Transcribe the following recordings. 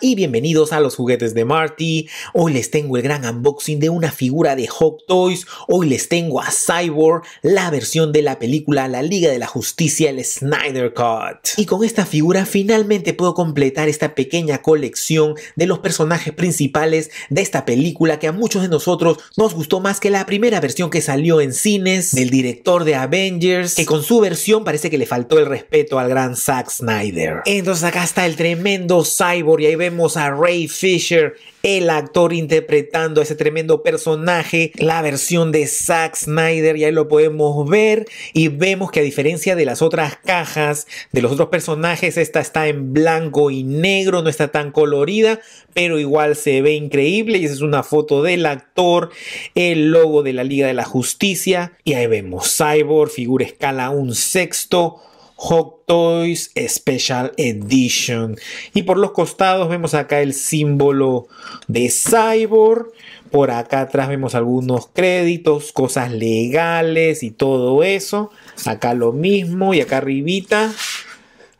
y bienvenidos a los juguetes de Marty. Hoy les tengo el gran unboxing de una figura de Hot Toys. Hoy les tengo a Cyborg, la versión de la película La Liga de la Justicia, el Snyder Cut. Y con esta figura finalmente puedo completar esta pequeña colección de los personajes principales de esta película que a muchos de nosotros nos gustó más que la primera versión que salió en cines del director de Avengers, que con su versión parece que le faltó el respeto al gran Zack Snyder. Entonces acá está el tremendo Cyborg y ahí vemos a Ray Fisher, el actor interpretando a ese tremendo personaje, la versión de Zack Snyder, y ahí lo podemos ver y vemos que a diferencia de las otras cajas, de los otros personajes, esta está en blanco y negro, no está tan colorida, pero igual se ve increíble y esa es una foto del actor, el logo de la Liga de la Justicia y ahí vemos Cyborg, figura escala un sexto, Hot Toys Special Edition. Y por los costados vemos acá el símbolo de Cyborg. Por acá atrás vemos algunos créditos, cosas legales y todo eso. Acá lo mismo y acá arribita.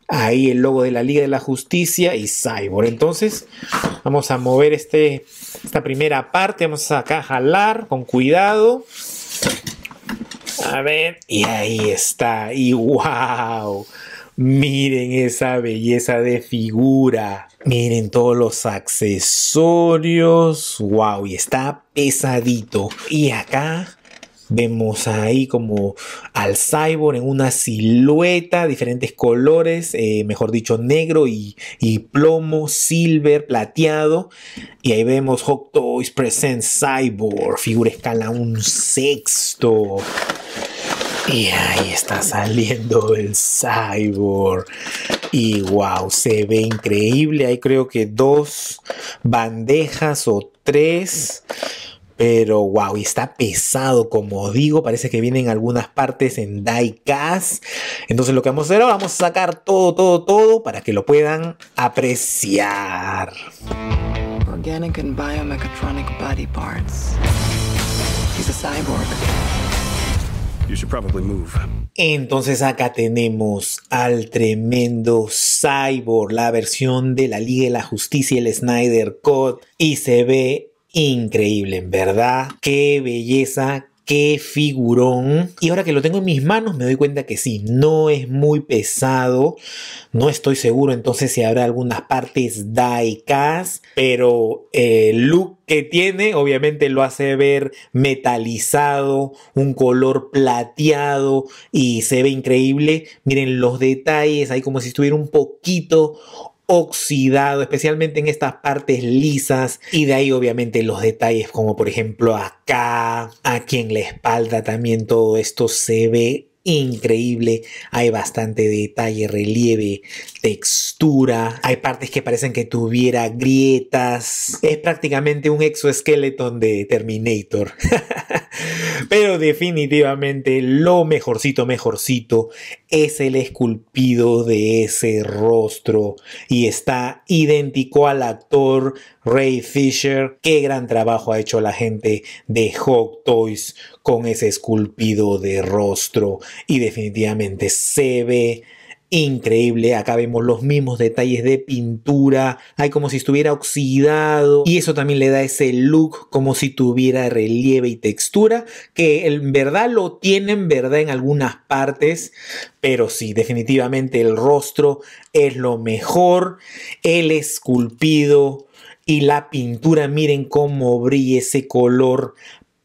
Ahí el logo de la Liga de la Justicia y Cyborg. Entonces vamos a mover este, esta primera parte. Vamos acá a jalar con cuidado. A ver, y ahí está. Y wow. Miren esa belleza de figura. Miren todos los accesorios. Wow, y está pesadito. Y acá Vemos ahí como al cyborg en una silueta, diferentes colores, eh, mejor dicho, negro y, y, plomo, silver, plateado. Y ahí vemos Hot Toys Present Cyborg, figura escala un sexto. Y ahí está saliendo el cyborg. Y wow, se ve increíble. Ahí creo que dos bandejas o tres. Pero wow, está pesado, como digo, parece que vienen algunas partes en diecast. Entonces lo que vamos a hacer ahora, vamos a sacar todo, todo, todo para que lo puedan apreciar. Organic and biomechatronic body parts. He's a cyborg. Entonces acá tenemos al tremendo Cyborg, la versión de la Liga de la Justicia, el Snyder Code, y se ve increíble, verdad. Qué belleza, qué figurón. Y ahora que lo tengo en mis manos me doy cuenta que sí, no es muy pesado. No estoy seguro entonces si habrá algunas partes daikas. pero el look que tiene obviamente lo hace ver metalizado, un color plateado y se ve increíble. Miren los detalles, hay como si estuviera un poquito oxidado, especialmente en estas partes lisas y de ahí obviamente los detalles como por ejemplo acá, aquí en la espalda también todo esto se ve increíble. Hay bastante detalle, relieve, textura. Hay partes que parecen que tuviera grietas. Es prácticamente un exoesqueleto de Terminator. Pero definitivamente lo mejorcito, mejorcito es el esculpido de ese rostro y está idéntico al actor Ray Fisher. Qué gran trabajo ha hecho la gente de Hot Toys con ese esculpido de rostro y definitivamente se ve increíble. Acá vemos los mismos detalles de pintura. Hay como si estuviera oxidado. Y eso también le da ese look como si tuviera relieve y textura. Que en verdad lo tienen verdad en algunas partes. Pero sí, definitivamente el rostro es lo mejor. El esculpido y la pintura, miren cómo brilla ese color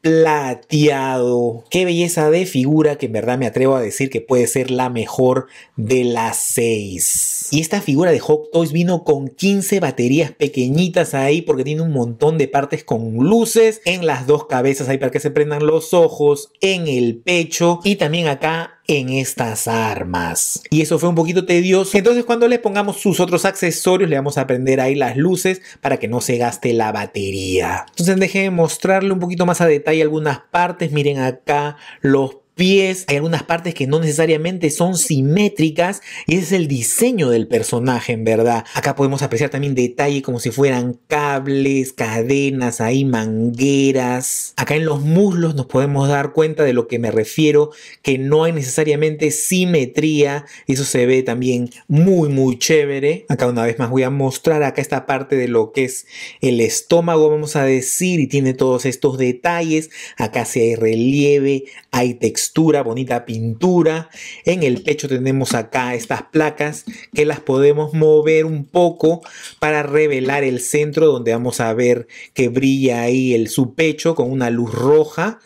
plateado. Qué belleza de figura que en verdad me atrevo a decir que puede ser la mejor de las seis. Y esta figura de Hot Toys vino con 15 baterías pequeñitas ahí porque tiene un montón de partes con luces en las dos cabezas ahí para que se prendan los ojos, en el pecho y también acá en estas armas. Y eso fue un poquito tedioso. Entonces cuando le pongamos sus otros accesorios, le vamos a prender ahí las luces para que no se gaste la batería. Entonces déjenme de mostrarle un poquito más a detalle algunas partes. Miren acá los pies, hay algunas partes que no necesariamente son simétricas y es el diseño del personaje en verdad. Acá podemos apreciar también detalle como si fueran cables, cadenas, hay mangueras. Acá en los muslos nos podemos dar cuenta de lo que me refiero, que no hay necesariamente simetría, eso se ve también muy muy chévere. Acá una vez más voy a mostrar acá esta parte de lo que es el estómago, vamos a decir, y tiene todos estos detalles. Acá si hay relieve, hay textura bonita pintura. En el pecho tenemos acá estas placas que las podemos mover un poco para revelar el centro donde vamos a ver que brilla ahí el, su pecho con una luz roja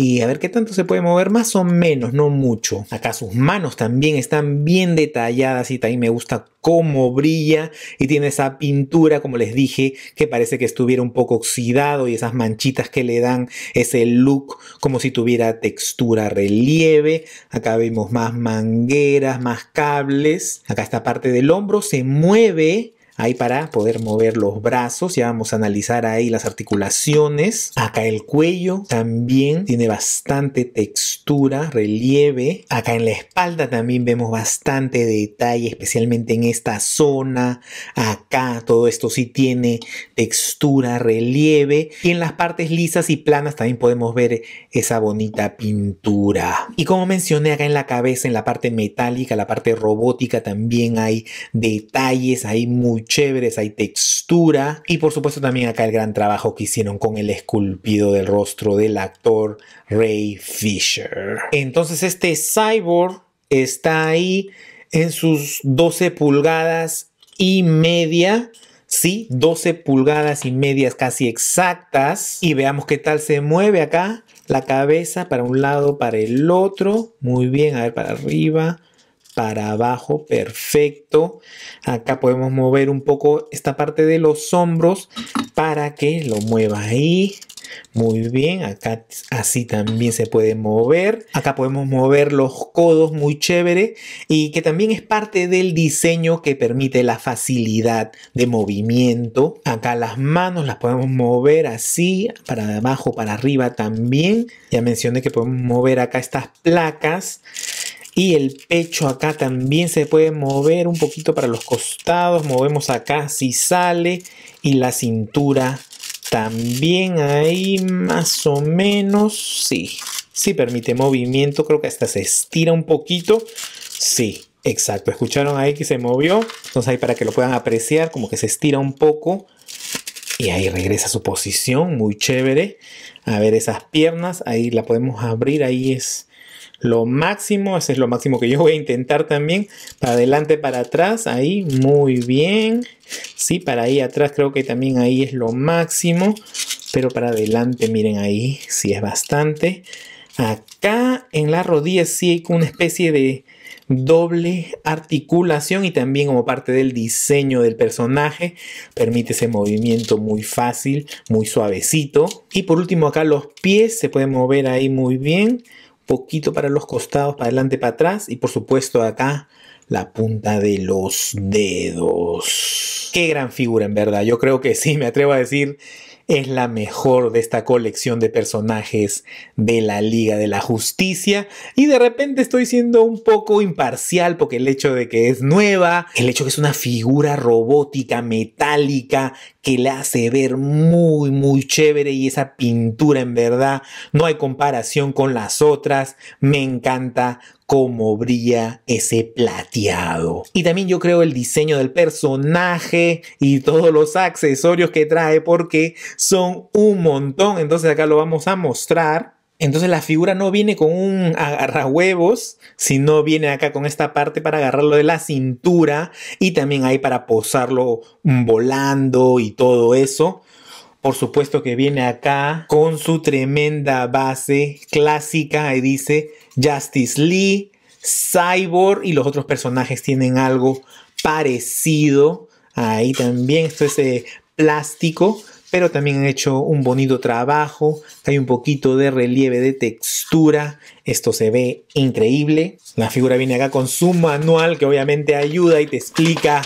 y a ver qué tanto se puede mover, más o menos, no mucho. Acá sus manos también están bien detalladas y también me gusta cómo brilla y tiene esa pintura, como les dije, que parece que estuviera un poco oxidado y esas manchitas que le dan ese look como si tuviera textura, relieve. Acá vemos más mangueras, más cables. Acá esta parte del hombro se mueve ahí para poder mover los brazos. Ya vamos a analizar ahí las articulaciones. Acá el cuello también tiene bastante textura, relieve. Acá en la espalda también vemos bastante detalle, especialmente en esta zona. Acá todo esto sí tiene textura, relieve. Y en las partes lisas y planas también podemos ver esa bonita pintura. Y como mencioné acá en la cabeza, en la parte metálica, la parte robótica, también hay detalles, hay mucho chéveres, hay textura y por supuesto también acá el gran trabajo que hicieron con el esculpido del rostro del actor Ray Fisher. Entonces este cyborg está ahí en sus 12 pulgadas y media. Sí, 12 pulgadas y medias casi exactas. Y veamos qué tal se mueve acá. La cabeza para un lado, para el otro. Muy bien, a ver, para arriba, para abajo, perfecto. Acá podemos mover un poco esta parte de los hombros para que lo mueva ahí. Muy bien, acá así también se puede mover. Acá podemos mover los codos, muy chévere. Y que también es parte del diseño que permite la facilidad de movimiento. Acá las manos las podemos mover así, para abajo, para arriba también. Ya mencioné que podemos mover acá estas placas y el pecho acá también se puede mover un poquito para los costados, movemos acá si sale y la cintura también ahí más o menos, sí, sí permite movimiento, creo que hasta se estira un poquito, sí. Exacto, escucharon ahí que se movió, entonces ahí para que lo puedan apreciar, como que se estira un poco, y ahí regresa a su posición, muy chévere. A ver esas piernas, ahí la podemos abrir, ahí es lo máximo, ese es lo máximo que yo voy a intentar también, para adelante, para atrás, ahí, muy bien, sí, para ahí atrás creo que también ahí es lo máximo, pero para adelante, miren ahí, sí es bastante, acá en la rodilla sí hay una especie de doble articulación y también como parte del diseño del personaje permite ese movimiento muy fácil, muy suavecito y por último acá los pies se pueden mover ahí muy bien poquito para los costados, para adelante, para atrás y por supuesto acá la punta de los dedos. Qué gran figura en verdad, yo creo que sí, me atrevo a decir, es la mejor de esta colección de personajes de la Liga de la Justicia y de repente estoy siendo un poco imparcial porque el hecho de que es nueva, el hecho de que es una figura robótica, metálica, que le hace ver muy, muy chévere y esa pintura en verdad no hay comparación con las otras. Me encanta cómo brilla ese plateado. Y también yo creo el diseño del personaje y todos los accesorios que trae porque son un montón. Entonces acá lo vamos a mostrar. Entonces la figura no viene con un huevos, sino viene acá con esta parte para agarrarlo de la cintura y también hay para posarlo volando y todo eso. Por supuesto que viene acá con su tremenda base clásica y dice Justice Lee, Cyborg y los otros personajes tienen algo parecido. Ahí también esto es eh, plástico pero también han hecho un bonito trabajo, hay un poquito de relieve de textura, esto se ve increíble. La figura viene acá con su manual que obviamente ayuda y te explica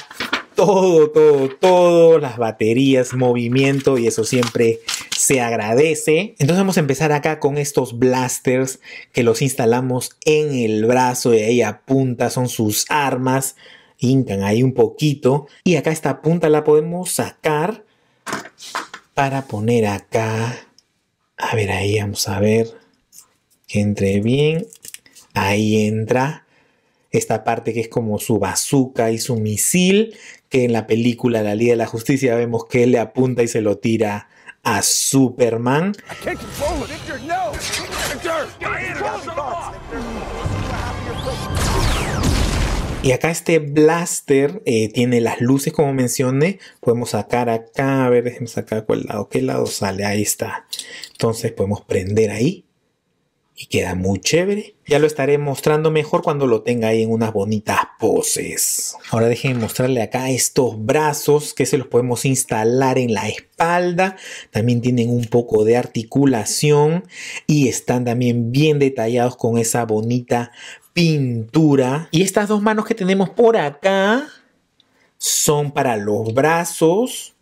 todo, todo, todo, las baterías, movimiento y eso siempre se agradece. Entonces vamos a empezar acá con estos blasters que los instalamos en el brazo y ahí apunta, son sus armas, hincan ahí un poquito y acá esta punta la podemos sacar para poner acá. A ver, ahí vamos a ver que entre bien. Ahí entra esta parte que es como su bazooka y su misil, que en la película La Liga de la Justicia vemos que le apunta y se lo tira a Superman. Y acá este blaster eh, tiene las luces como mencioné. Podemos sacar acá, a ver, déjenme sacar cuál lado, qué lado sale, ahí está. Entonces podemos prender ahí y queda muy chévere. Ya lo estaré mostrando mejor cuando lo tenga ahí en unas bonitas poses. Ahora déjenme mostrarle acá estos brazos que se los podemos instalar en la espalda. También tienen un poco de articulación y están también bien detallados con esa bonita pintura. Y estas dos manos que tenemos por acá son para los brazos.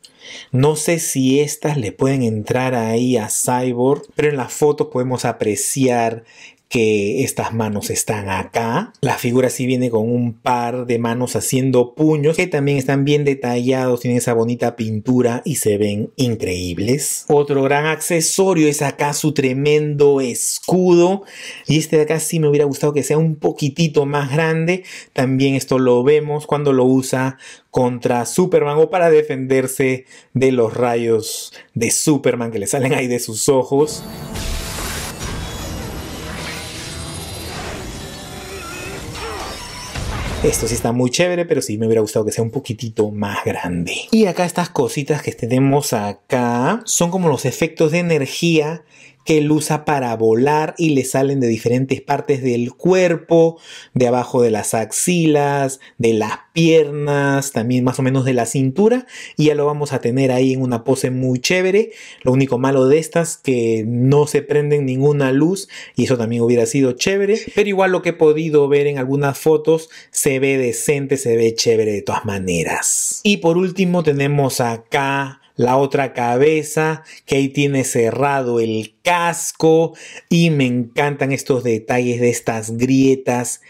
No sé si estas le pueden entrar ahí a Cyborg, pero en las fotos podemos apreciar que estas manos están acá. La figura sí viene con un par de manos haciendo puños que también están bien detallados, tienen esa bonita pintura y se ven increíbles. Otro gran accesorio es acá su tremendo escudo y este de acá sí me hubiera gustado que sea un poquitito más grande. También esto lo vemos cuando lo usa contra Superman o para defenderse de los rayos de Superman que le salen ahí de sus ojos. Esto sí está muy chévere, pero sí me hubiera gustado que sea un poquitito más grande. Y acá estas cositas que tenemos acá son como los efectos de energía que él usa para volar y le salen de diferentes partes del cuerpo, de abajo de las axilas, de las piernas, también más o menos de la cintura, y ya lo vamos a tener ahí en una pose muy chévere. Lo único malo de estas que no se prenden ninguna luz y eso también hubiera sido chévere, pero igual lo que he podido ver en algunas fotos se ve decente, se ve chévere de todas maneras. Y por último tenemos acá la otra cabeza, que ahí tiene cerrado el casco y me encantan estos detalles de estas grietas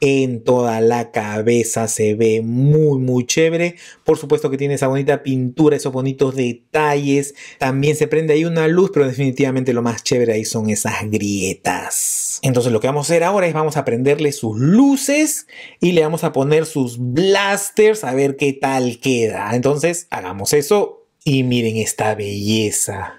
en toda la cabeza, se ve muy muy chévere, por supuesto que tiene esa bonita pintura, esos bonitos detalles, también se prende ahí una luz, pero definitivamente lo más chévere ahí son esas grietas. Entonces lo que vamos a hacer ahora es vamos a prenderle sus luces y le vamos a poner sus blasters a ver qué tal queda, entonces hagamos eso y miren esta belleza.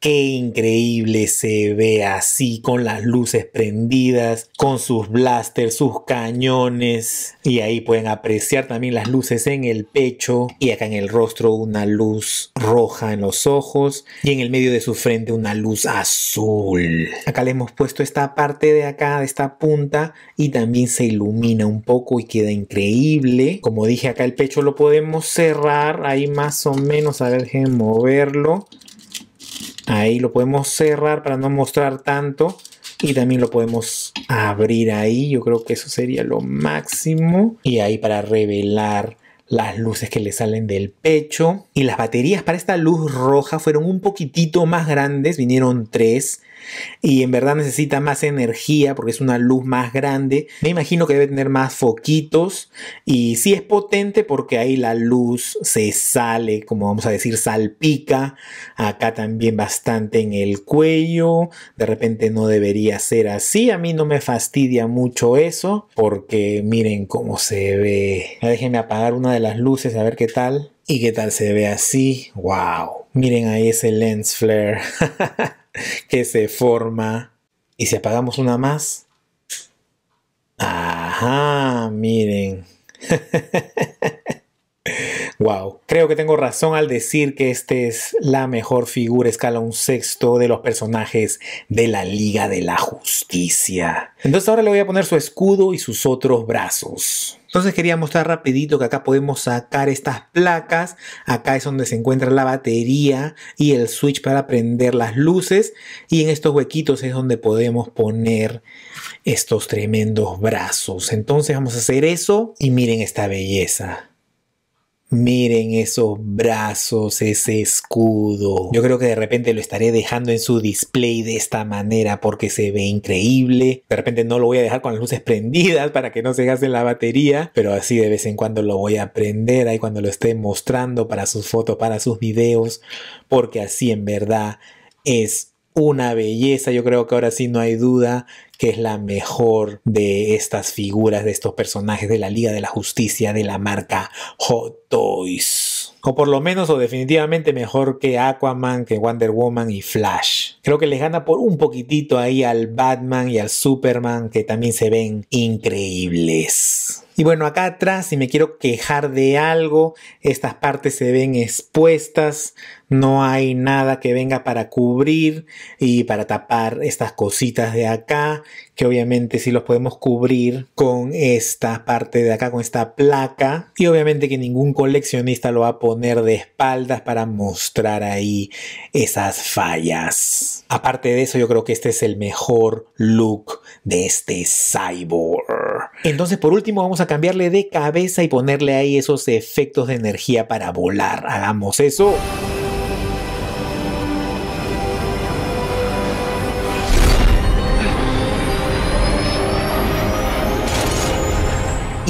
Qué increíble se ve así con las luces prendidas, con sus blasters, sus cañones. Y ahí pueden apreciar también las luces en el pecho y acá en el rostro una luz roja en los ojos y en el medio de su frente una luz azul. Acá le hemos puesto esta parte de acá, de esta punta, y también se ilumina un poco y queda increíble. Como dije, acá el pecho lo podemos cerrar ahí más o menos. A ver, déjenme moverlo. Ahí lo podemos cerrar para no mostrar tanto. Y también lo podemos abrir ahí. Yo creo que eso sería lo máximo. Y ahí para revelar las luces que le salen del pecho y las baterías para esta luz roja fueron un poquitito más grandes, vinieron tres y en verdad necesita más energía porque es una luz más grande. Me imagino que debe tener más foquitos y sí es potente porque ahí la luz se sale, como vamos a decir, salpica. Acá también bastante en el cuello. De repente no debería ser así. A mí no me fastidia mucho eso porque miren cómo se ve. Déjenme apagar una de las luces a ver qué tal. ¿Y qué tal se ve así? ¡Wow! Miren ahí ese lens flare. que se forma. ¿Y si apagamos una más? Ajá, miren. wow, creo que tengo razón al decir que este es la mejor figura escala un sexto de los personajes de la Liga de la Justicia. Entonces ahora le voy a poner su escudo y sus otros brazos. Entonces quería mostrar rapidito que acá podemos sacar estas placas. Acá es donde se encuentra la batería y el switch para prender las luces. Y en estos huequitos es donde podemos poner estos tremendos brazos. Entonces vamos a hacer eso y miren esta belleza. Miren esos brazos, ese escudo. Yo creo que de repente lo estaré dejando en su display de esta manera porque se ve increíble. De repente no lo voy a dejar con las luces prendidas para que no se gaste la batería, pero así de vez en cuando lo voy a prender ahí cuando lo esté mostrando para sus fotos, para sus videos, porque así en verdad es una belleza. Yo creo que ahora sí no hay duda que es la mejor de estas figuras, de estos personajes de la Liga de la Justicia de la marca Hot Toys. O por lo menos, o definitivamente mejor que Aquaman, que Wonder Woman y Flash. Creo que les gana por un poquitito ahí al Batman y al Superman, que también se ven increíbles. Y bueno, acá atrás, si me quiero quejar de algo, estas partes se ven expuestas, no hay nada que venga para cubrir y para tapar estas cositas de acá, que obviamente sí los podemos cubrir con esta parte de acá, con esta placa. Y obviamente que ningún coleccionista lo va a poner de espaldas para mostrar ahí esas fallas. Aparte de eso, yo creo que este es el mejor look de este cyborg. Entonces, por último, vamos a cambiarle de cabeza y ponerle ahí esos efectos de energía para volar. Hagamos eso.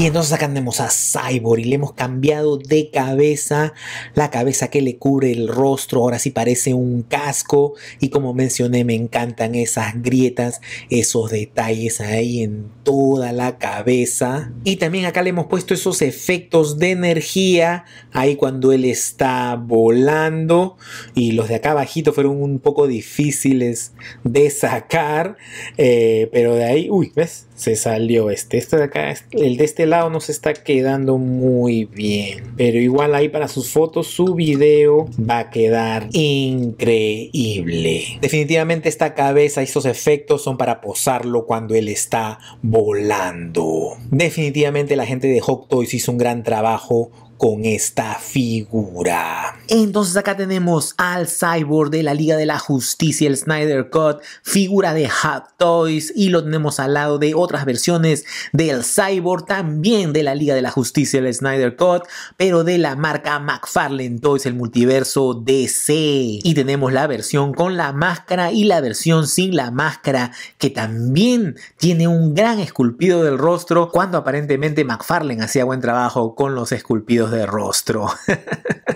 Y entonces acá tenemos a Cyborg y le hemos cambiado de cabeza, la cabeza que le cubre el rostro, ahora sí parece un casco. Y como mencioné, me encantan esas grietas, esos detalles ahí en toda la cabeza. Y también acá le hemos puesto esos efectos de energía, ahí cuando él está volando. Y los de acá abajito fueron un poco difíciles de sacar, eh, pero de ahí, uy, ¿ves? se salió este. Este de acá, este, el de este lado no se está quedando muy bien. Pero igual ahí para sus fotos, su video va a quedar increíble. Definitivamente esta cabeza y estos efectos son para posarlo cuando él está volando. Definitivamente la gente de Hot Toys hizo un gran trabajo con esta figura. Entonces acá tenemos al Cyborg de la Liga de la Justicia, el Snyder Cut, figura de Hot Toys y lo tenemos al lado de otras versiones del Cyborg también de la Liga de la Justicia, el Snyder Cut, pero de la marca McFarlane Toys, el multiverso DC. Y tenemos la versión con la máscara y la versión sin la máscara que también tiene un gran esculpido del rostro cuando aparentemente McFarlane hacía buen trabajo con los esculpidos de rostro.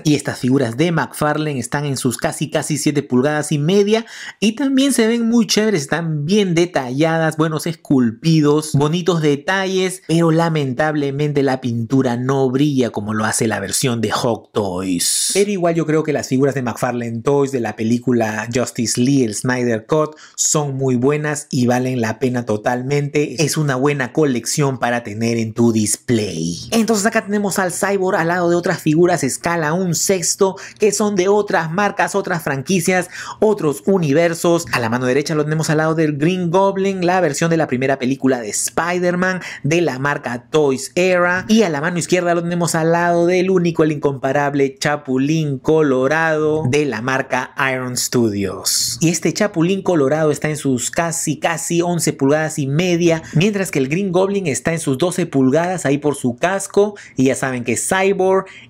y estas figuras de McFarlane están en sus casi casi 7 pulgadas y media y también se ven muy chéveres, están bien detalladas, buenos esculpidos, bonitos detalles, pero lamentablemente la pintura no brilla como lo hace la versión de Hawk Toys. Pero igual yo creo que las figuras de McFarlane Toys de la película Justice Lee, el Snyder Cut, son muy buenas y valen la pena totalmente. Es una buena colección para tener en tu display. Entonces acá tenemos al Cyborg lado de otras figuras escala un sexto que son de otras marcas, otras franquicias, otros universos. A la mano derecha lo tenemos al lado del Green Goblin, la versión de la primera película de Spider-Man de la marca Toys Era. Y a la mano izquierda lo tenemos al lado del único, el incomparable Chapulín Colorado de la marca Iron Studios. Y este Chapulín Colorado está en sus casi, casi 11 pulgadas y media, mientras que el Green Goblin está en sus 12 pulgadas ahí por su casco. Y ya saben que Cyber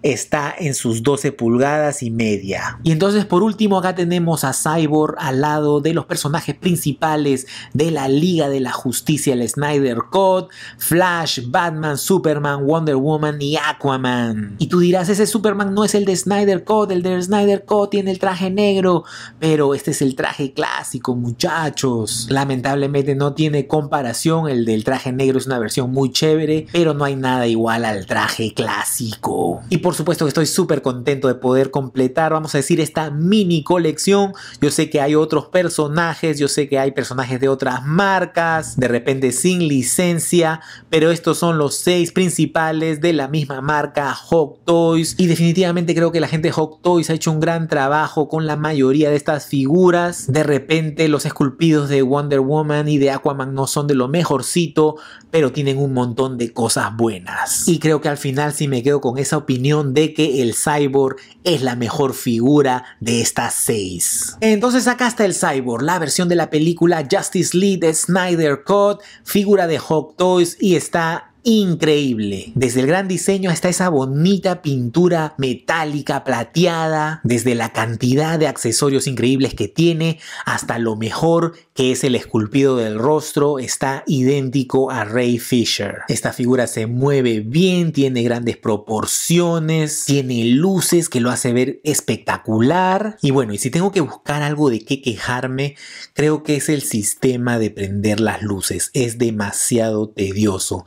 está en sus 12 pulgadas y media. Y entonces por último acá tenemos a Cyborg al lado de los personajes principales de la Liga de la Justicia, el Snyder Code, Flash, Batman, Superman, Wonder Woman y Aquaman. Y tú dirás, ese Superman no es el de Snyder Code, el de Snyder Code tiene el traje negro, pero este es el traje clásico, muchachos. Lamentablemente no tiene comparación, el del traje negro es una versión muy chévere, pero no hay nada igual al traje clásico. Y por supuesto que estoy súper contento de poder completar, vamos a decir, esta mini colección. Yo sé que hay otros personajes, yo sé que hay personajes de otras marcas, de repente sin licencia, pero estos son los seis principales de la misma marca Hawk Toys. Y definitivamente creo que la gente de Hawk Toys ha hecho un gran trabajo con la mayoría de estas figuras. De repente los esculpidos de Wonder Woman y de Aquaman no son de lo mejorcito, pero tienen un montón de cosas buenas. Y creo que al final si me quedo con esa opinión de que el cyborg es la mejor figura de estas seis. Entonces acá está el cyborg, la versión de la película Justice League de Snyder Cut, figura de Hawk Toys y está increíble. Desde el gran diseño hasta esa bonita pintura metálica, plateada, desde la cantidad de accesorios increíbles que tiene hasta lo mejor que es el esculpido del rostro, está idéntico a Ray Fisher. Esta figura se mueve bien, tiene grandes proporciones, tiene luces que lo hace ver espectacular. Y bueno, y si tengo que buscar algo de qué quejarme, creo que es el sistema de prender las luces. Es demasiado tedioso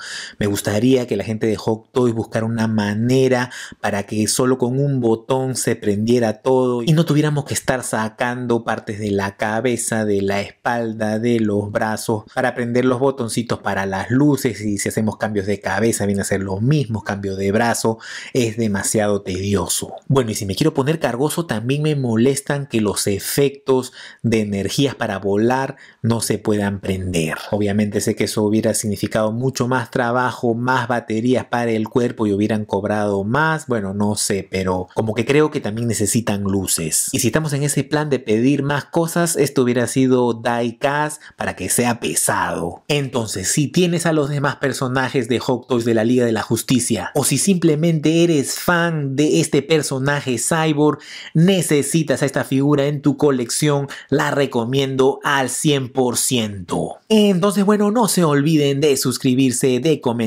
gustaría que la gente de Hot Toys buscara una manera para que solo con un botón se prendiera todo y no tuviéramos que estar sacando partes de la cabeza, de la espalda, de los brazos para prender los botoncitos para las luces y si hacemos cambios de cabeza viene a ser los mismos cambios de brazo. Es demasiado tedioso. Bueno, y si me quiero poner cargoso también me molestan que los efectos de energías para volar no se puedan prender. Obviamente sé que eso hubiera significado mucho más trabajo más baterías para el cuerpo y hubieran cobrado más, bueno, no sé, pero como que creo que también necesitan luces. Y si estamos en ese plan de pedir más cosas, esto hubiera sido diecast para que sea pesado. Entonces, si tienes a los demás personajes de Hot Toys de la Liga de la Justicia, o si simplemente eres fan de este personaje cyborg, necesitas a esta figura en tu colección, la recomiendo al 100%. Entonces, bueno, no se olviden de suscribirse, de comentar,